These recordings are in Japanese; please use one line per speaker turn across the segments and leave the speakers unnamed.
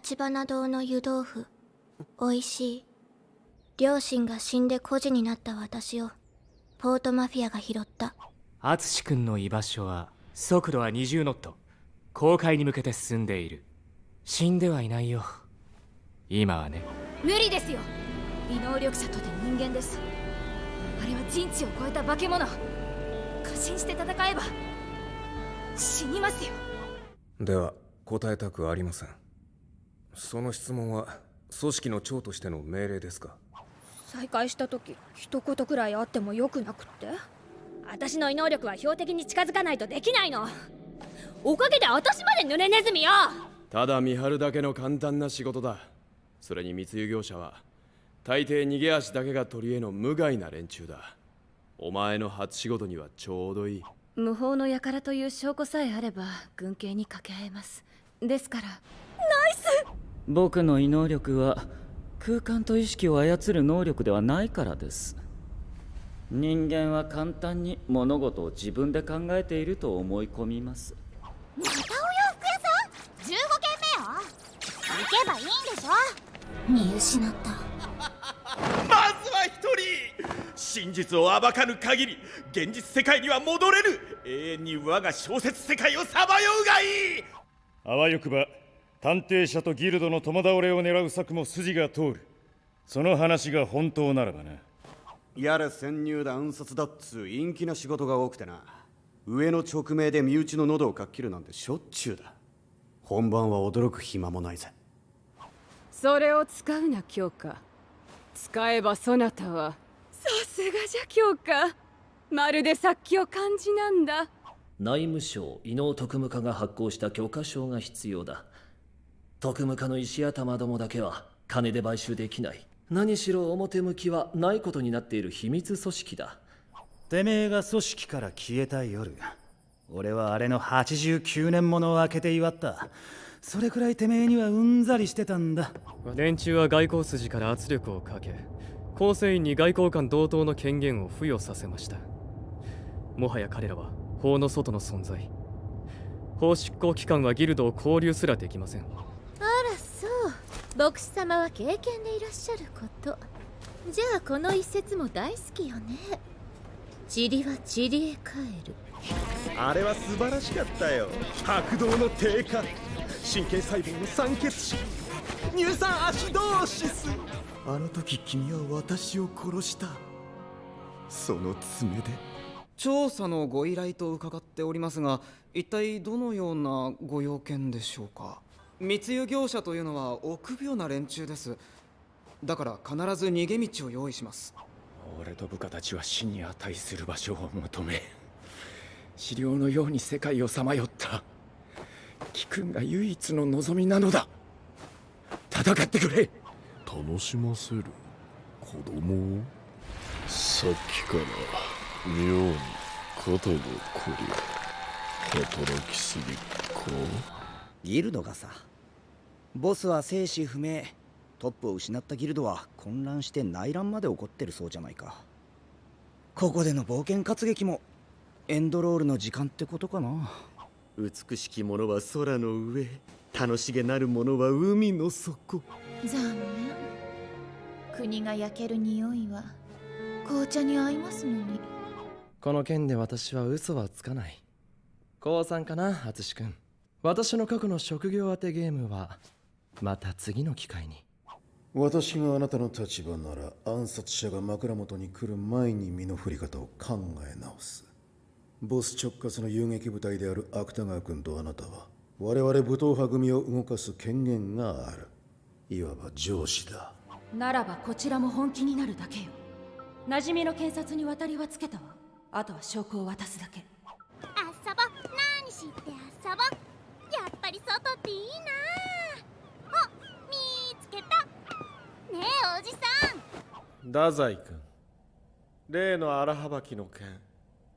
橘堂の湯豆腐美味しい両親が死んで孤児になった私をポートマフィアが拾った淳君の居場所は速度は20ノット公開に向けて進んでいる死んではいないよ今はね無理ですよ異能力者とて人間ですあれは人知を超えた化け物過信して戦えば死にますよでは答えたくありませんその質問は組織の長としての命令ですか再会した時一言くらいあってもよくなくって私の異能力は標的に近づかないとできないのおかげで私まで濡れネズミよただ見張るだけの簡単な仕事だそれに密輸業者は大抵逃げ足だけが取りえの無害な連中だお前の初仕事にはちょうどいい無法の輩という証拠さえあれば軍警に掛け合えますですからナイス僕の異能力は空間と意識を操る能力ではないからです人間は簡単に物事を自分で考えていると思い込みますまたお洋服屋さん15軒目よ行けばいいんでしょ見失ったまずは一人真実を暴かぬ限り現実世界には戻れぬ永遠に我が小説世界をさまようがいいあわよくば探偵社とギルドの共倒れを狙う策も筋が通るその話が本当ならばなやれ潜入だ暗殺だっつう陰気な仕事が多くてな上の直命で身内の喉をかっ切るなんてしょっちゅうだ本番は驚く暇もないぜそれを使うな教科使えばそなたはさすがじゃ教科まるで殺気を感じなんだ内務省伊能特務課が発行した許可証が必要だ特務課の石頭どもだけは金で買収できない何しろ表向きはないことになっている秘密組織だてめえが組織から消えた夜俺はあれの89年ものを開けて祝ったそれくらいてめえにはうんざりしてたんだ連中は外交筋から圧力をかけ構成員に外交官同等の権限を付与させましたもはや彼らは法の外の存在法執行機関はギルドを交流すらできません牧師様は経験でいらっしゃることじゃあこの一節も大好きよね塵は塵へ帰るあれは素晴らしかったよ白動の低下神経細胞の酸欠死乳酸アシドーシスあの時君は私を殺したその爪で調査のご依頼と伺っておりますが一体どのようなご用件でしょうか密輸業者というのは臆病な連中ですだから必ず逃げ道を用意します俺と部下たちは死に値する場所を求め資料のように世界をさまよった貴君が唯一の望みなのだ戦ってくれ楽しませる子供をさっきから妙に肩のこり働きすぎかギルドがさボスは生死不明トップを失ったギルドは混乱して内乱まで起こってるそうじゃないかここでの冒険活劇もエンドロールの時間ってことかな美しきものは空の上楽しげなるものは海の底残念国が焼ける匂いは紅茶に合いますのにこの件で私は嘘はつかない降参かな淳君私の過去の職業当てゲームはまた次の機会に私があなたの立場なら暗殺者が枕元に来る前に身の振り方を考え直すボス直轄の遊撃部隊である芥川君とあなたは我々武闘派組を動かす権限があるいわば上司だならばこちらも本気になるだけよ馴染みの検察に渡りはつけたわあとは証拠を渡すだけあっさば何しってあっさばぱり外っていいなあ見つけたねえおじさん太宰君例の荒はばきの件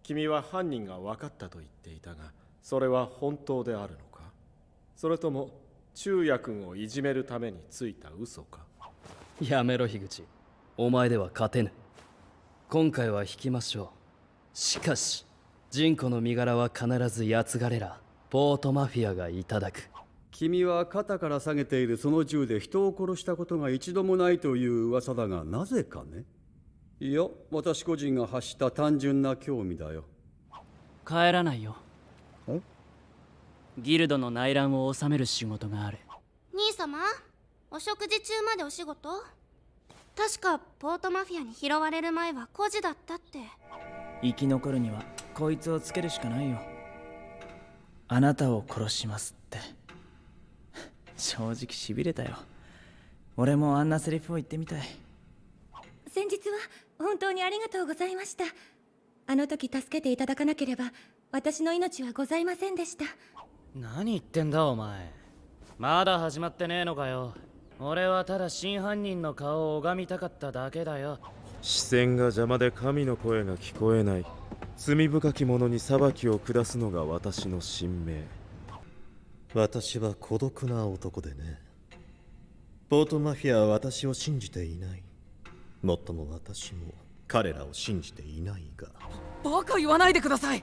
君は犯人が分かったと言っていたがそれは本当であるのかそれとも昼夜君をいじめるためについた嘘かやめろ樋口お前では勝てぬ今回は引きましょうしかし人ンの身柄は必ずやつがれらポートマフィアがいただく君は肩から下げているその銃で人を殺したことが一度もないという噂だがなぜかねいや私個人が発した単純な興味だよ帰らないよギルドの内乱を収める仕事がある兄様お食事中までお仕事確かポートマフィアに拾われる前は孤児だったって生き残るにはこいつをつけるしかないよあなたを殺しますって正直しびれたよ俺もあんなセリフを言ってみたい先日は本当にありがとうございましたあの時助けていただかなければ私の命はございませんでした何言ってんだお前まだ始まってねえのかよ俺はただ真犯人の顔を拝みたかっただけだよ視線が邪魔で神の声が聞こえない罪深き者に裁きを下すのが私の神明私は孤独な男でねポートマフィアは私を信じていないもっとも私も彼らを信じていないがバカ言わないでください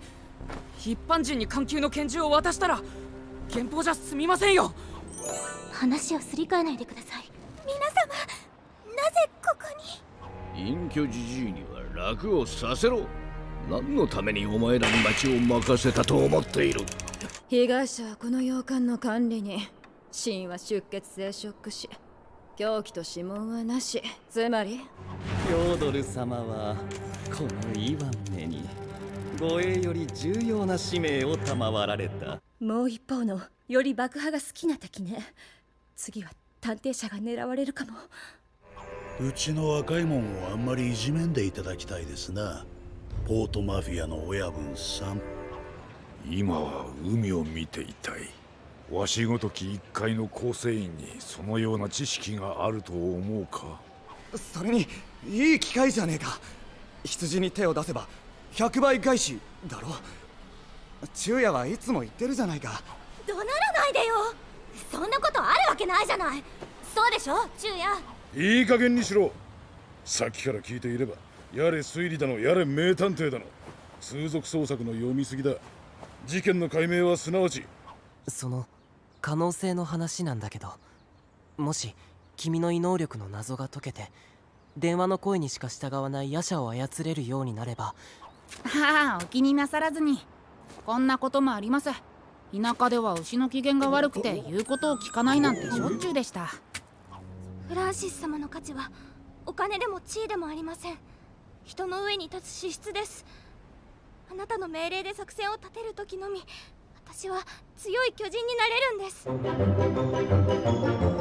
一般人に緩急の拳銃を渡したら憲法じゃすみませんよ話をすり替えないでください皆様なぜここに隠居じじいには楽をさせろ何のためにお前らに町を任せたと思っている被害者はこの洋館の管理に死因は出血性ショック死狂気と指紋はなしつまりフョードル様はこのイワンめに護衛より重要な使命を賜られたもう一方のより爆破が好きな敵ね次は探偵者が狙われるかもうちの若いもんをあんまりいじめんでいただきたいですなポートマフィアの親分さん今は海を見ていたいわしごとき一階の構成員にそのような知識があると思うかそれにいい機会じゃねえか羊に手を出せば100倍返しだろ昼夜はいつも言ってるじゃないか怒鳴らないでよそんなことあるわけないじゃないそうでしょ昼夜いい加減にしろさっきから聞いていればやれ推理だのやれ名探偵だの通俗捜索の読みすぎだ事件の解明はすなわちその可能性の話なんだけどもし君の異能力の謎が解けて電話の声にしか従わない夜叉を操れるようになればはあお気になさらずにこんなこともあります田舎では牛の機嫌が悪くて言うことを聞かないなんてしょっちゅうでしたフランシス様の価値はお金でも地位でもありません人の上に立つ資質ですあなたの命令で作戦を立てる時のみ私は強い巨人になれるんです